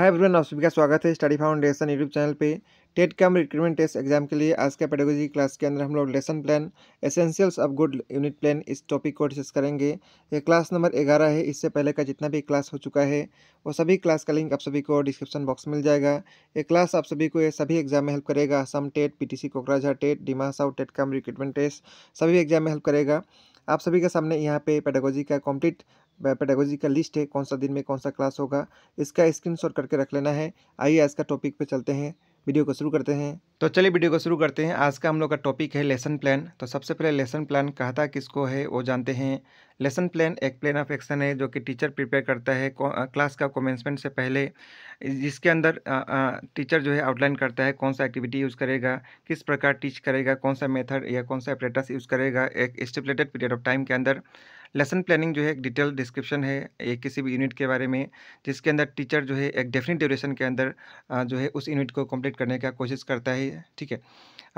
hi everyone आप सभी का स्वागत है स्टडी फाउंडेशन यूट्यूब चैनल पे TET cum recruitment test exam के लिए आज के पेडोगोजी क्लास के अंदर हम लोग lesson plan essentials of good unit plan इस टॉपिक को डिस्कस करेंगे ये क्लास नंबर ग्यारह है इससे पहले का जितना भी क्लास हो चुका है वो सभी क्लास का लिंक आप सभी को डिस्क्रिप्शन बॉक्स मिल जाएगा ये क्लास आप सभी को ये सभी एग्जाम में हेल्प करेगा असम टेट पी Kokrajhar TET Dima Hasao TET cum recruitment test सभी एग्जाम में हेल्प करेगा आप सभी के सामने यहाँ पे पेडोगोजी का कम्प्लीट पेडागोजी का लिस्ट है कौन सा दिन में कौन सा क्लास होगा इसका स्क्रीनशॉट करके रख लेना है आइए आज का टॉपिक पे चलते हैं वीडियो को शुरू करते हैं तो चलिए वीडियो को शुरू करते हैं आज का हम लोग का टॉपिक है लेसन प्लान तो सबसे पहले लेसन प्लान कहता किसको है वो जानते हैं लेसन प्लान एक प्लान ऑफ एक्शन है जो कि टीचर प्रिपेयर करता है क्लास का कमेंसमेंट से पहले जिसके अंदर टीचर जो है आउटलाइन करता है कौन सा एक्टिविटी यूज़ करेगा किस प्रकार टीच करेगा कौन सा मेथड या कौन सा अपरेटस यूज़ करेगा एक स्टिपलेटेड पीरियड ऑफ टाइम के अंदर लेसन प्लानिंग जो है एक डिटेल डिस्क्रिप्शन है एक किसी भी यूनिट के बारे में जिसके अंदर टीचर जो है एक डेफिनेट ड्यूरेशन के अंदर जो है उस यूनिट को कंप्लीट करने का कोशिश करता है ठीक है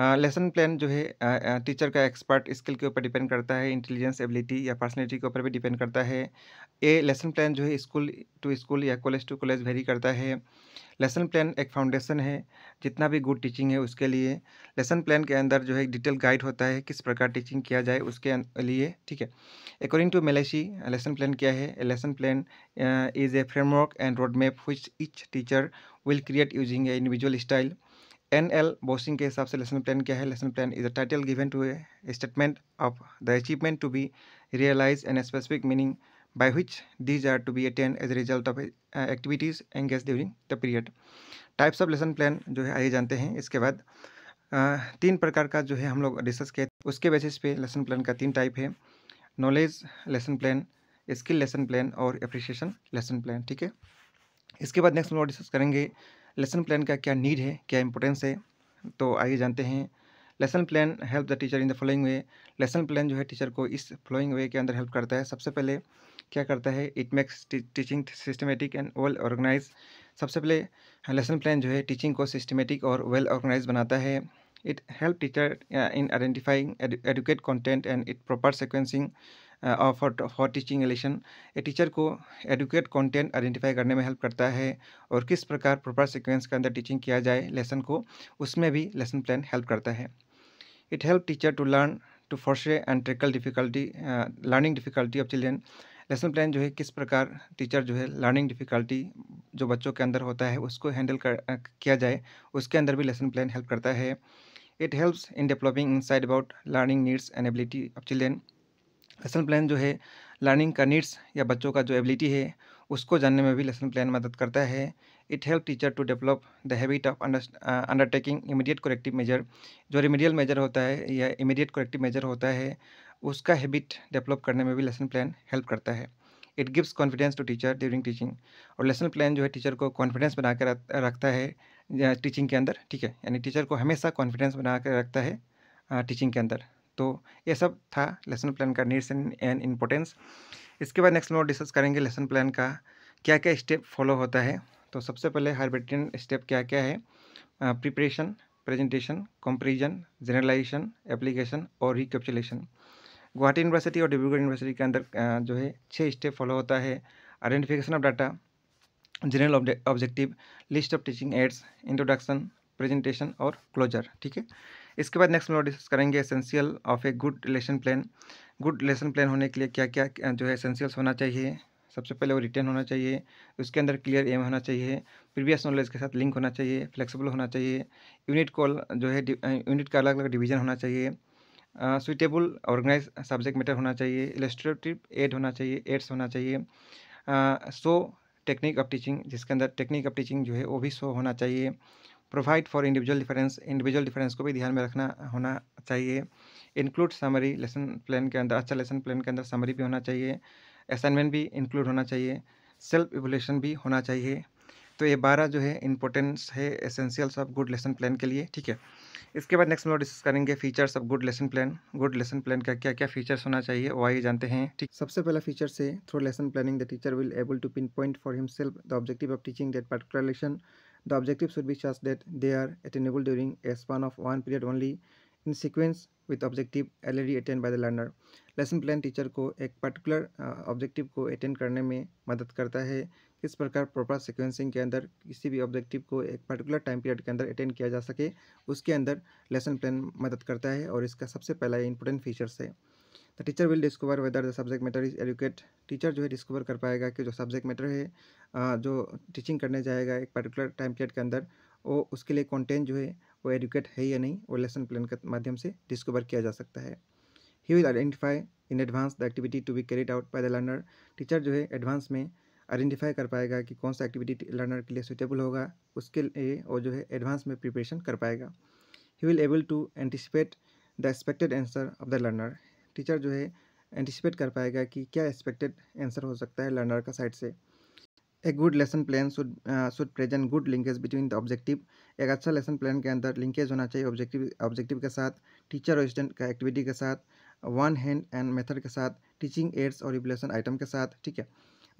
लेसन प्लान जो है टीचर का एक्सपर्ट स्किल के ऊपर डिपेंड करता है इंटेलिजेंस एबिलिटी या पर्सनैलिटी के ऊपर भी डिपेंड करता है ए लेसन प्लान जो है स्कूल टू स्कूल या कॉलेज टू कॉलेज वेरी करता है लेसन प्लान एक फाउंडेशन है जितना भी गुड टीचिंग है उसके लिए लेसन प्लान के अंदर जो है डिटेल गाइड होता है किस प्रकार टीचिंग किया जाए उसके अं, लिए ठीक है according to Malaysia lesson plan क्या है lesson plan is a framework and road map which each teacher will create using a individual style एन एल बोसिंग के हिसाब से लेसन प्लान क्या है lesson plan is a title given to a statement of the achievement to be realise an specific meaning by which these are to be attend as a result of activities engage during the period types of lesson plan जो है आइए जानते हैं इसके बाद तीन प्रकार का जो है हम लोग डिस्कस किए उसके बेसिस पे लेसन प्लान का तीन टाइप है knowledge lesson plan skill lesson plan और अप्रिसिएशन लेसन प्लान ठीक है इसके बाद नेक्स्ट हम लोग डिस्कस करेंगे लेसन प्लान का क्या नीड है क्या इंपॉर्टेंस है तो आइए जानते हैं lesson plan help the teacher in the following way lesson plan जो है टीचर को इस फॉलोइंग वे के अंदर हेल्प करता है सबसे पहले क्या करता है it makes teaching systematic and well organise सबसे पहले लेसन प्लान जो है टीचिंग को सिस्टमेटिक और वेल ऑर्गेनाइज बनाता है it help teacher in identifying adequate content and it proper sequencing for for teaching एलेशन ए टीचर को एडुकेट कंटेंट आइडेंटिफाई करने में हेल्प करता है और किस प्रकार प्रॉपर सिक्वेंस के अंदर टीचिंग किया जाए लेसन को उसमें भी लेसन प्लान हेल्प करता है it help teacher to learn to foresee and tackle difficulty learning difficulty of children lesson plan जो है किस प्रकार टीचर जो है लर्निंग डिफ़िकल्टी जो बच्चों के अंदर होता है उसको हैंडल कर किया जाए उसके अंदर भी लेसन प्लान हेल्प करता है it helps in developing insight about learning needs and ability of children lesson plan जो है लर्निंग का नीड्स या बच्चों का जो एबिलिटी है उसको जानने में भी लेसन प्लान मदद करता है it help teacher to develop the habit of undertaking immediate corrective measure जो रिमीडियल मेजर होता है या इमीडिएट कोरेक्टिव मेजर होता है उसका हैबिट डेवलप करने में भी लेसन प्लान हेल्प करता है it gives confidence to teacher during teaching और लेसन प्लान जो है टीचर को कॉन्फिडेंस बना के रखता है टीचिंग के अंदर ठीक है यानी टीचर को हमेशा कॉन्फिडेंस बना कर रखता है टीचिंग uh, के अंदर तो ये सब था लेसन प्लान का नीड्स एंड एंड इम्पोर्टेंस इसके बाद नेक्स्ट नोट डिस्कस करेंगे लेसन प्लान का क्या क्या स्टेप फॉलो होता है तो सबसे पहले हार्बेटियन स्टेप क्या क्या है preparation presentation comparison generalisation application और रिकेप्चुलेशन गुवाहाटी यूनिवर्सिटी और डिब्रूगढ़ यूनिवर्सिटी के अंदर जो है छः स्टेप फॉलो होता है identification of data general objective list of teaching aids introduction presentation और क्लोजर ठीक है इसके बाद नेक्स्ट हम लोग डिस्कस करेंगे essential of a good lesson plan good lesson plan होने के लिए क्या क्या जो है एसेंशियल्स होना चाहिए सबसे पहले वो रिटर्न होना चाहिए उसके अंदर क्लियर एम होना चाहिए प्रीवियस नॉलेज के साथ लिंक होना चाहिए फ्लेक्सिबल होना चाहिए यूनिट को जो है यूनिट का अलग अलग डिवीजन होना चाहिए सुइटेबल ऑर्गेनाइज सब्जेक्ट मैटर होना चाहिए इलेस्ट्रेटिव एड होना चाहिए एड्स होना चाहिए सो टेक्निक ऑफ टीचिंग जिसके अंदर टेक्निक ऑफ टीचिंग जो है वो भी शो होना चाहिए provide for individual difference individual difference को भी ध्यान में रखना होना चाहिए इंक्लूड समरी लेसन प्लान के अंदर अच्छा लेसन प्लान के अंदर समरी भी होना चाहिए असाइनमेंट भी इंक्लूड होना चाहिए सेल्फ इवोल्यूशन भी होना चाहिए तो ये बारह जो है इंपॉर्टेंस है essentials of good lesson plan के लिए ठीक है इसके बाद नेक्स्ट हम लोग डिस्कस करेंगे features of good lesson plan good lesson plan का क्या क्या फीचर्स होना चाहिए वो आइए जानते हैं ठीक सबसे पहला फीचर से through lesson planning the teacher will able to pinpoint for himself the objective of teaching that particular lesson The objective should be such that they are attainable during a span of one period only in sequence with objective already attain by the learner lesson plan teacher को एक particular objective uh, को attain करने में मदद करता है इस प्रकार प्रॉपर सिक्वेंसिंग के अंदर किसी भी ऑब्जेक्टिव को एक पर्टिकुलर टाइम पीरियड के अंदर अटेन किया जा सके उसके अंदर लेसन प्लान मदद करता है और इसका सबसे पहला इंपॉर्टेंट फीचर्स है the teacher will discover whether the subject matter is adequate teacher जो है डिस्कवर कर पाएगा कि जो सब्जेक्ट मैटर है जो टीचिंग करने जाएगा एक पर्टिकुलर टाइम पीरियड के अंदर वो उसके लिए कॉन्टेंट जो है वो एडुकेट है या नहीं वो लेसन प्लान के माध्यम से डिस्कवर किया जा सकता है he will identify in advance the activity to be carried out by the learner teacher जो है एडवांस में आइडेंटिफाई कर पाएगा कि कौन सा एक्टिविटी लर्नर के लिए सुटेबल होगा उसके लिए वो जो है एडवांस में प्रिपरेशन कर पाएगा he will able to anticipate the expected answer of the learner teacher जो है एंटिसिपेट कर पाएगा कि क्या एक्सपेक्टेड आंसर हो सकता है लर्नर का साइड से a good lesson plan should should present good linkage between the objective एक अच्छा लेसन प्लान के अंदर लिंकेज होना चाहिए ऑब्जेक्टिव ऑब्जेक्टिव के साथ टीचर और स्टूडेंट का एक्टिविटी के साथ वन हैंड एंड मेथड के साथ टीचिंग एड्स और रिवलेशन आइटम के साथ ठीक है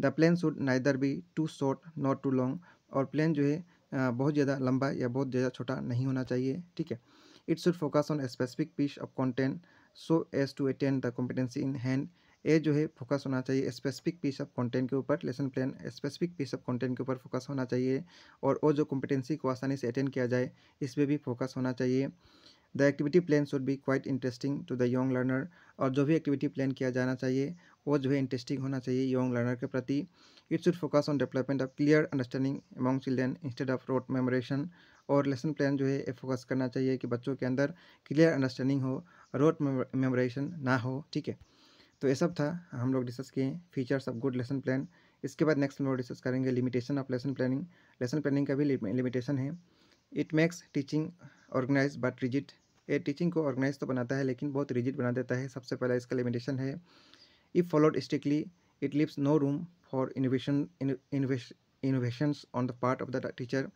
the plan should neither be too short not too long और प्लान जो है uh, बहुत ज़्यादा लंबा या बहुत ज़्यादा छोटा नहीं होना चाहिए ठीक है it should focus on specific piece of content so as to attend the competency in hand ए जो है फोकस होना चाहिए स्पेसिफिक पीस ऑफ कंटेंट के ऊपर lesson plan specific piece of content के ऊपर फोकस होना चाहिए और वो जो कॉम्पिटेंसी को आसानी से अटेंड किया जाए इस पर भी फोकस होना चाहिए the activity plan should be quite interesting to the young learner और जो भी एक्टिविटी प्लान किया जाना चाहिए वो जो है इंटरेस्टिंग होना चाहिए यंग लर्नर के प्रति it should focus on development of clear understanding among children instead of rote memorisation और लेसन प्लान जो है फोकस करना चाहिए कि बच्चों के अंदर क्लियर अंडरस्टैंडिंग हो रोट मेमोराइजेशन ना हो ठीक है तो ये सब था हम लोग डिस्कस किए features of good lesson plan इसके बाद नेक्स्ट हम लोग डिस्कस करेंगे limitation of lesson planning lesson planning का भी लिमिटेशन है it makes teaching organise but rigid ये टीचिंग को ऑर्गेनाइज तो बनाता है लेकिन बहुत रिजिट बना देता है सबसे पहला इसका लिमिटेशन है if followed strictly it leaves no room for innovation innovations on the part of the teacher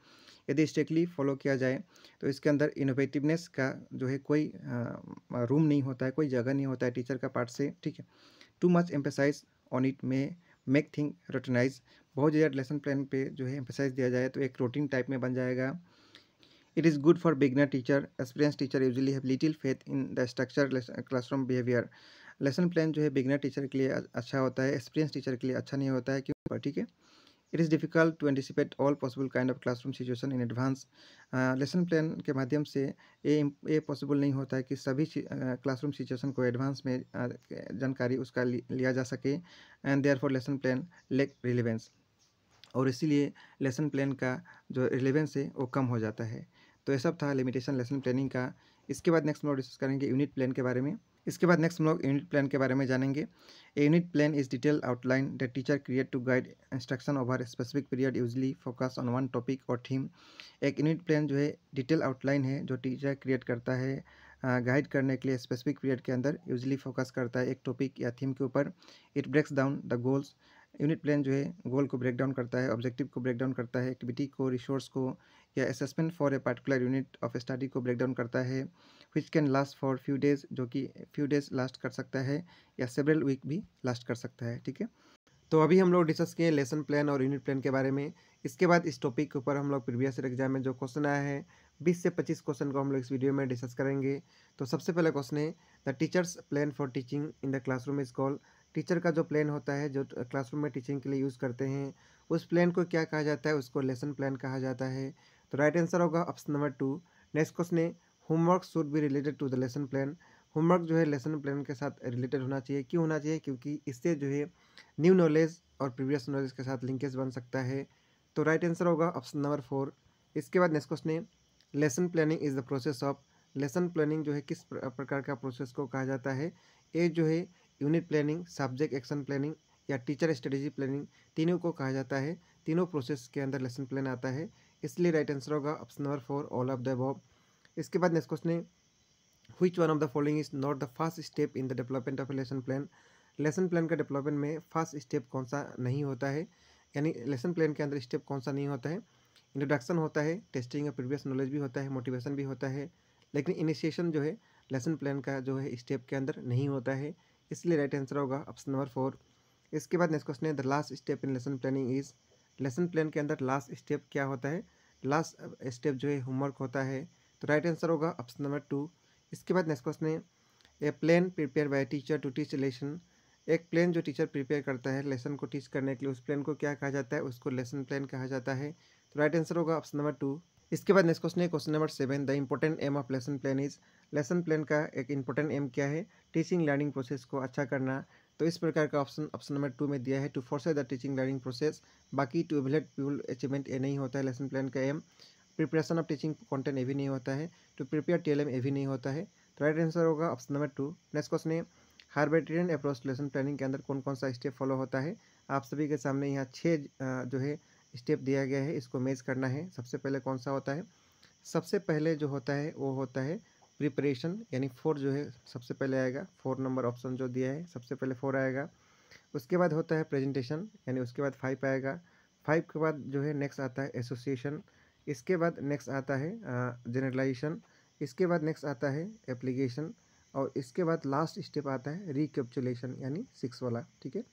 यदि स्ट्रिक्टली फॉलो किया जाए तो इसके अंदर इनोवेटिवनेस का जो है कोई रूम नहीं होता है कोई जगह नहीं होता है टीचर का पार्ट से ठीक है too much emphasise on it may make thing routinise बहुत ज़्यादा लेसन प्लान पे जो है एम्फेसाइज दिया जाए तो एक रोटीन टाइप में बन जाएगा it is good for beginner teacher experience teacher usually have little faith in the structure classroom behaviour lesson plan जो है बिगनर टीचर के लिए अच्छा होता है एक्सपीरियंस टीचर के लिए अच्छा नहीं होता है क्यों ठीक है it is difficult to anticipate all possible kind of classroom situation in advance lesson plan के माध्यम से ये ये पॉसिबल नहीं होता है कि सभी क्लासरूम सिचुएशन को एडवांस में जानकारी उसका लिया जा सके and therefore lesson plan lack relevance और इसीलिए लेसन प्लान का जो रिलेवेंस है वो कम हो जाता है तो ये सब था लिमिटेशन लेसन प्लानिंग का इसके बाद नेक्स्ट हम लोग डिस्कस करेंगे यूनिट प्लान के बारे में इसके बाद नेक्स्ट हम लोग यूनिट प्लान के बारे में जानेंगे a unit plan is detail outline the teacher create to guide instruction over specific period usually focus on one topic और थीम एक यूनिट प्लान जो है डिटेल आउटलाइन है जो टीचर क्रिएट करता है गाइड करने के लिए स्पेसिफिक पीरियड के अंदर यूजली फोकस करता है एक टॉपिक या थीम के ऊपर it breaks down the goals unit plan जो है गोल को ब्रेक डाउन करता है ऑब्जेक्टिव को ब्रेक डाउन करता है एक्टिविटी को रिसोर्स को या assessment for a particular unit of study को ब्रेक डाउन करता है which can last for few days जो कि फ्यू डेज लास्ट कर सकता है या सेवरल वीक भी लास्ट कर सकता है ठीक है तो अभी हम लोग डिस्कस किए लेसन प्लान और यूनिट प्लान के बारे में इसके बाद इस टॉपिक के ऊपर हम लोग प्रीवियस एग्जाम में जो क्वेश्चन आया है 20 से 25 क्वेश्चन को हम लोग इस वीडियो में डिस्कस करेंगे तो सबसे पहला क्वेश्चन है the teacher's plan for teaching in the classroom is call teacher का जो प्लान होता है जो क्लासरूम में टीचिंग के लिए यूज़ करते हैं उस प्लान को क्या कहा जाता है उसको लेसन प्लान कहा जाता है तो राइट आंसर होगा option number two next question है homework should be related to the lesson plan homework जो है लेसन प्लान के साथ रिलेटेड होना चाहिए क्यों होना चाहिए क्योंकि इससे जो है न्यू नॉलेज और प्रीवियस नॉलेज के साथ लिंकेज बन सकता है तो राइट आंसर होगा ऑप्शन नंबर फोर इसके बाद नेक्स्ट क्वेश्चन है lesson planning is the process of lesson planning जो है किस प्रकार का प्रोसेस को कहा जाता है ए जो है unit planning subject action planning या टीचर स्ट्रेटेजी प्लानिंग तीनों को कहा जाता है तीनों प्रोसेस के अंदर लेसन प्लान आता है इसलिए राइट आंसर होगा option number four all of the above इसके बाद नेक्स्ट क्वेश्चन है which one of the following is not the first step in the development of lesson plan lesson plan का development में first step कौन सा नहीं होता है यानी लेसन प्लान के अंदर स्टेप कौन सा नहीं होता है इंट्रोडक्शन होता है टेस्टिंग और प्रीवियस नॉलेज भी होता है मोटिवेशन भी होता है लेकिन इनिशिएशन जो है लेसन प्लान का जो है स्टेप के अंदर नहीं होता है इसलिए राइट आंसर होगा ऑप्शन नंबर फोर इसके बाद नेक्स्ट क्वेश्चन है the last step in lesson planning is lesson plan के अंदर लास्ट स्टेप क्या होता है लास्ट स्टेप जो है होमवर्क होता है तो राइट आंसर होगा ऑप्शन नंबर टू इसके बाद नेक्स्ट क्वेश्चन है a plan prepare by teacher to teach lesson एक प्लान जो टीचर प्रिपेयर करता है लेसन को टीच करने के लिए उस प्लान को क्या कहा जाता है उसको लेसन प्लान कहा जाता है तो राइट आंसर होगा ऑप्शन नंबर टू इसके बाद नेक्स्ट क्वेश्चन है question number seven the important aim of lesson plan is lesson plan का एक इम्पोर्टेंट एम क्या है टीचिंग लर्निंग प्रोसेस को अच्छा करना तो इस प्रकार का ऑप्शन ऑप्शन नंबर टू में दिया है to force the teaching learning process बाकी टू एवेलेट पीपल अचीवमेंट ए नहीं होता है लेसन प्लान का aim preparation of teaching content ए भी नहीं होता है टू प्रिपेयर टी एल भी नहीं होता है तो राइट आंसर होगा option number two next question है हार्बेटेरियन अप्रोच लेसन प्लानिंग के अंदर कौन कौन सा स्टेप फॉलो होता है आप सभी के सामने यहाँ छः जो है स्टेप दिया गया है इसको मेज करना है सबसे पहले कौन सा होता है सबसे पहले जो होता है वो होता है प्रिपरेशन यानी फोर जो है सबसे पहले आएगा फोर नंबर ऑप्शन जो दिया है सबसे पहले फोर आएगा उसके बाद होता है प्रेजेंटेशन यानी उसके बाद फाइव आएगा फाइव के बाद जो है नेक्स्ट आता है एसोसिएशन इसके बाद नेक्स्ट आता है जनरलाइजेशन इसके बाद नेक्स्ट आता है एप्लीकेशन और इसके बाद लास्ट स्टेप आता है रिकेपचुलेशन यानी सिक्स वाला ठीक है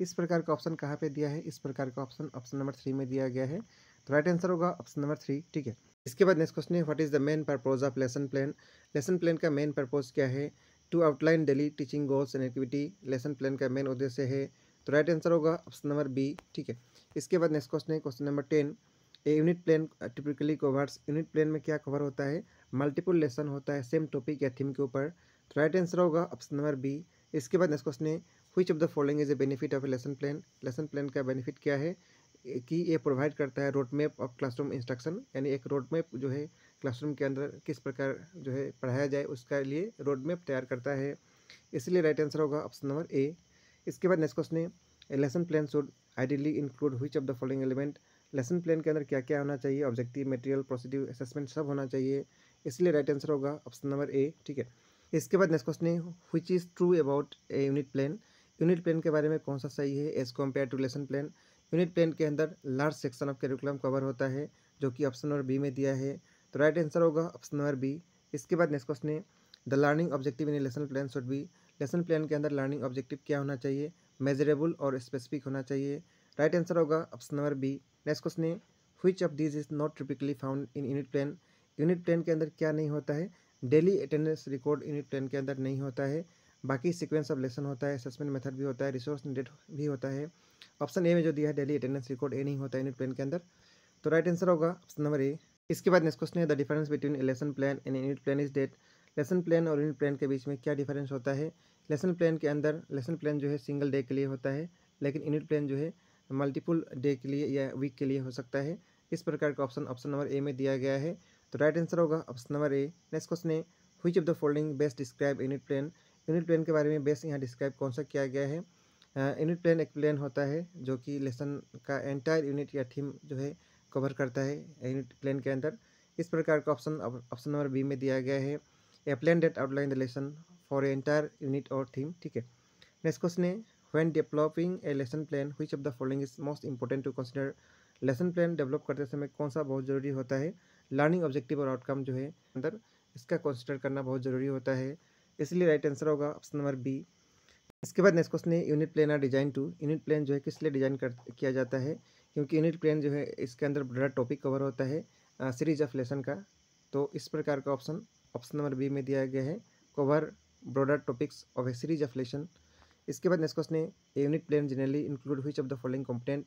इस प्रकार का ऑप्शन कहाँ पे दिया है इस प्रकार का ऑप्शन ऑप्शन नंबर थ्री में दिया गया है तो राइट आंसर होगा ऑप्शन नंबर थ्री ठीक है इसके बाद नेक्स्ट क्वेश्चन है what is the main purpose of lesson plan lesson plan का मेन पर्पज क्या है to outline daily teaching goals and activity lesson plan का मेन उद्देश्य है तो राइट आंसर होगा ऑप्शन नंबर बी ठीक है इसके बाद नेक्स्ट क्वेश्चन है question number ten a unit plan typically covers unit plan में क्या कवर होता है मल्टीपल लेसन होता है सेम टॉपिक या थीम के ऊपर तो राइट आंसर होगा ऑप्शन नंबर बी इसके बाद नेक्स्ट क्वेश्चन है which of the following is a benefit of a lesson plan lesson plan का बेनिफिट क्या है कि ये प्रोवाइड करता है road map of classroom instruction यानी एक रोड मैप जो है क्लासरूम के अंदर किस प्रकार जो है पढ़ाया जाए उसका लिए रोड मैप तैयार करता है इसलिए राइट आंसर होगा ऑप्शन नंबर ए इसके बाद नेक्स्ट क्वेश्चन है lesson plan should ideally include which of the following element lesson plan के अंदर क्या क्या होना चाहिए ऑब्जेक्टिव मटेरियल प्रोसिटिव असेसमेंट सब होना चाहिए इसलिए राइट आंसर होगा ऑप्शन नंबर ए ठीक है इसके बाद नेक्स्ट क्वेश्चन है which is true about a unit plan unit plan के बारे में कौन सा सही है as compare to lesson plan unit ten के अंदर large section of curriculum cover होता है जो कि ऑप्शन नंबर बी में दिया है तो राइट आंसर होगा ऑप्शन नंबर बी इसके बाद नेक्स्ट क्वेश्चन है the learning objective in lesson plan should be lesson plan के अंदर लर्निंग ऑब्जेक्टिव क्या होना चाहिए मेजरेबल और स्पेसिफिक होना चाहिए राइट आंसर होगा option number B next question है which of this is not typically found in unit plan unit ten के अंदर क्या नहीं होता है daily attendance record unit ten के अंदर नहीं होता है बाकी सिक्वेंस ऑफ लेसन होता है असेसमेंट मेथड भी होता है रिसोर्स डेट भी होता है ऑप्शन ए में जो दिया है डेली अटेंडेंस रिकॉर्ड ए नहीं होता यूनिट प्लान के अंदर तो राइट आंसर होगा ऑप्शन नंबर ए इसके बाद नेक्स्ट क्वेश्चन है the difference between lesson plan and unit plan is that lesson plan और यूनिट प्लान के बीच में क्या डिफरेंस होता है लेसन प्लान के अंदर लेसन प्लान जो है सिंगल डे के लिए होता है लेकिन यूनिट प्लान जो है मल्टीपल डे के लिए या वीक के लिए हो सकता है इस प्रकार का ऑप्शन ऑप्शन नंबर ए में दिया गया है तो राइट आंसर होगा option number A next question है which of the following best describe unit plan unit plan के बारे में बेस्ट यहाँ डिस्क्राइब कौन सा किया गया है यूनिट प्लान एक प्लान होता है जो कि लेसन का एंटायर यूनिट या थीम जो है कवर करता है यूनिट प्लान के अंदर इस प्रकार का ऑप्शन ऑप्शन नंबर बी में दिया गया है a plan that outline the lesson for entire unit और थीम ठीक है नेक्स्ट क्वेश्चन है when developing a lesson plan which of the following is most important to consider lesson plan develop करते समय कौन सा बहुत ज़रूरी होता है लर्निंग ऑब्जेक्टिव और आउटकम जो है अंदर इसका कंसिडर करना बहुत ज़रूरी होता है इसलिए राइट आंसर होगा ऑप्शन नंबर बी इसके बाद नेक्स्ट क्वेश्चन है unit plan are design to unit plan जो है किस लिए डिजाइन कर किया जाता है क्योंकि यूनिट प्लेन जो है इसके अंदर बड़ा टॉपिक कवर होता है सीरीज ऑफ लेसन का तो इस प्रकार का ऑप्शन ऑप्शन नंबर बी में दिया गया है cover broader topics of a series of lesson इसके बाद नेक्स्ट क्वेश्चन है unit plan generally include which of the following component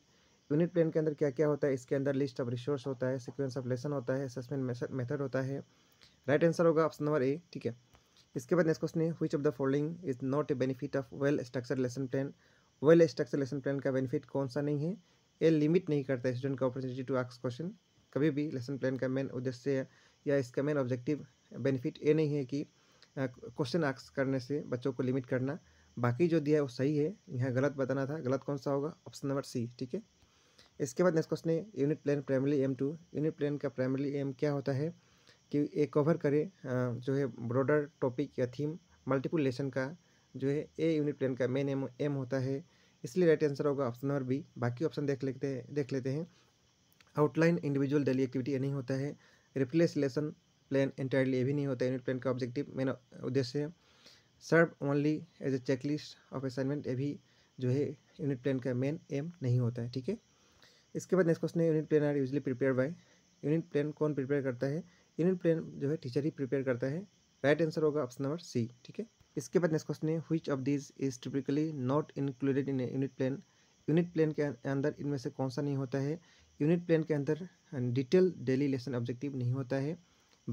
unit plan के अंदर क्या क्या होता है इसके अंदर लिस्ट ऑफ रिसोर्स होता है सिक्वेंस ऑफ लेसन होता है असेसमेंट मेथड होता है राइट आंसर होगा ऑप्शन नंबर ए ठीक है इसके बाद नेक्स्ट क्वेश्चन है which of the following is not a benefit of well structure lesson plan well structure lesson plan का बेनिफिट कौन सा नहीं है ये लिमिट नहीं करता स्टूडेंट का अपॉर्चुनिटी टू आस्क क्वेश्चन कभी भी लेसन प्लान का मेन उद्देश्य या इसका मेन ऑब्जेक्टिव बेनिफिट ये नहीं है कि क्वेश्चन आस्क करने से बच्चों को लिमिट करना बाकी जो दिया है वो सही है यहाँ गलत बताना था गलत कौन सा होगा ऑप्शन नंबर सी ठीक है इसके बाद नेक्स्ट क्वेश्चन है unit plan primary aim to unit plan का प्राइमरी एम क्या होता है कि ये कवर करे जो है ब्रॉडर टॉपिक या थीम मल्टीपल लेसन का जो है ए यूनिट प्लान का मेन एम एम होता है इसलिए राइट आंसर होगा ऑप्शन नंबर बी बाकी ऑप्शन देख लेते हैं देख लेते हैं आउटलाइन इंडिविजुअल डेली एक्टिविटी ये नहीं होता है रिप्लेस लेसन प्लान एंटायरली ये भी नहीं होता है यूनिट प्लान का ऑब्जेक्टिव मेन उद्देश्य है serve only as a checklist of assignment ये भी जो है यूनिट प्लान का मेन एम नहीं होता है ठीक है इसके बाद नेक्स्ट क्वेश्चन है unit plan are usually prepare by unit plan कौन प्रिपेयर करता है यूनियन प्लान जो है टीचर ही प्रिपेयर करता है राइट आंसर होगा ऑप्शन नंबर सी ठीक है इसके बाद नेक्स्ट क्वेश्चन है which of this is typically not included in unit plan unit plan के अंदर इनमें से कौन सा नहीं होता है यूनिट प्लान के अंदर डिटेल डेली लेसन ऑब्जेक्टिव नहीं होता है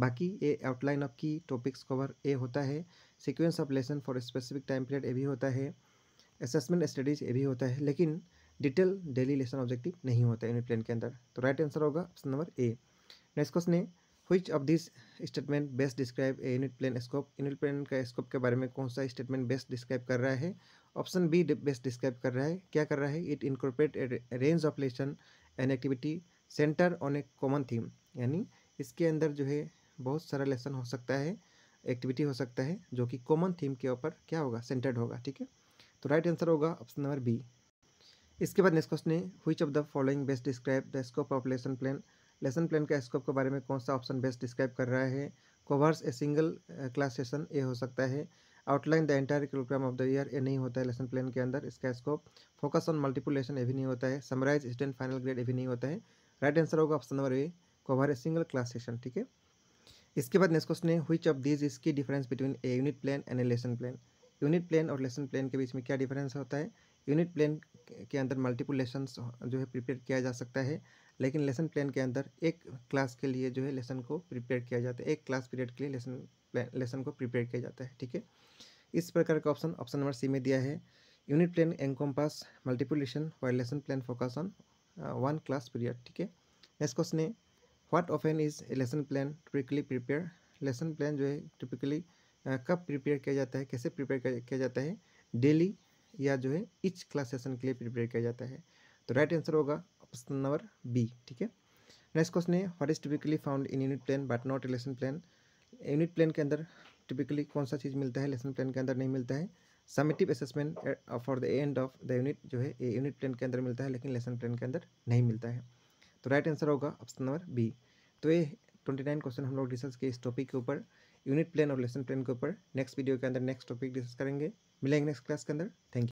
बाकी ए outline of key topics cover ए होता है sequence of lesson for specific time period ए भी होता है असेसमेंट स्टडीज ए भी होता है लेकिन डिटेल डेली लेसन ऑब्जेक्टिव नहीं होता है यूनिट प्लान के अंदर तो राइट आंसर होगा option number A next question है which of this statement best describe a unit plan scope unit plan का स्कोप के बारे में कौन सा स्टेटमेंट बेस्ट डिस्क्राइब कर रहा है ऑप्शन बी बेस्ट डिस्क्राइब कर रहा है क्या कर रहा है it incorporate range of lesson and activity center on a common theme यानी इसके अंदर जो है बहुत सारा लेसन हो सकता है एक्टिविटी हो सकता है जो कि कॉमन थीम के ऊपर क्या होगा सेंटर्ड होगा ठीक है तो राइट आंसर होगा ऑप्शन नंबर बी इसके बाद नेक्स्ट क्वेश्चन है which of the following best describe the scope of lesson plan lesson plan का स्कोप के बारे में कौन सा ऑप्शन बेस्ट डिस्क्राइब कर रहा है covers a single class session ए हो सकता है outline the entire program of the year ए नहीं होता है लेसन प्लान के अंदर इसका scope focus on multiple lesson ये भी नहीं होता है समराइज स्टैंड फाइनल ग्रेड ए भी नहीं होता है राइट आंसर होगा option number A cover a single class session ठीक है इसके बाद नेक्स्ट क्वेश्चन है हुई ऑफ दिस इज की difference between a unit plan and a lesson plan unit plan और लेसन प्लान के बीच में क्या डिफरेंस होता है यूनिट प्लान के अंदर मल्टीपल लेसन जो है प्रिपेयर किया जा सकता है लेकिन लेसन प्लान के अंदर एक क्लास के लिए जो है लेसन को प्रिपेयर किया जाता है एक क्लास पीरियड के लिए लेसन लेसन को प्रिपेयर किया जाता है ठीक है इस प्रकार का ऑप्शन ऑप्शन नंबर सी में दिया है unit plan encompass multiple lessons while lesson plan focus on one class period ठीक है नेक्स्ट क्वेश्चन है what often is lesson plan typically prepare lesson plan जो है टिपिकली कब प्रिपेयर किया जाता है कैसे प्रिपेयर किया जाता है डेली या जो है इच क्लास सेशन के लिए प्रिपेयर किया जाता है तो राइट आंसर होगा ऑप्शन नंबर बी ठीक है नेक्स्ट क्वेश्चन है what is typically found in unit plan but not lesson plan unit plan के अंदर टिपिकली कौन सा चीज़ मिलता है लेसन प्लान के अंदर नहीं मिलता है summative assessment for the end of the unit जो है ये यूनिट प्लान के अंदर मिलता है लेकिन लेसन प्लान के अंदर नहीं मिलता है तो राइट आंसर होगा ऑप्शन नंबर बी तो ये ट्वेंटी नाइन क्वेश्चन हम लोग डिस्कस किए इस टॉपिक के ऊपर यूनिट प्लान और लेसन प्लान के ऊपर नेक्स्ट वीडियो के अंदर नेक्स्ट टॉपिक डिस्कस करेंगे मिलेंगे नेक्स्ट क्लास के अंदर थैंक यू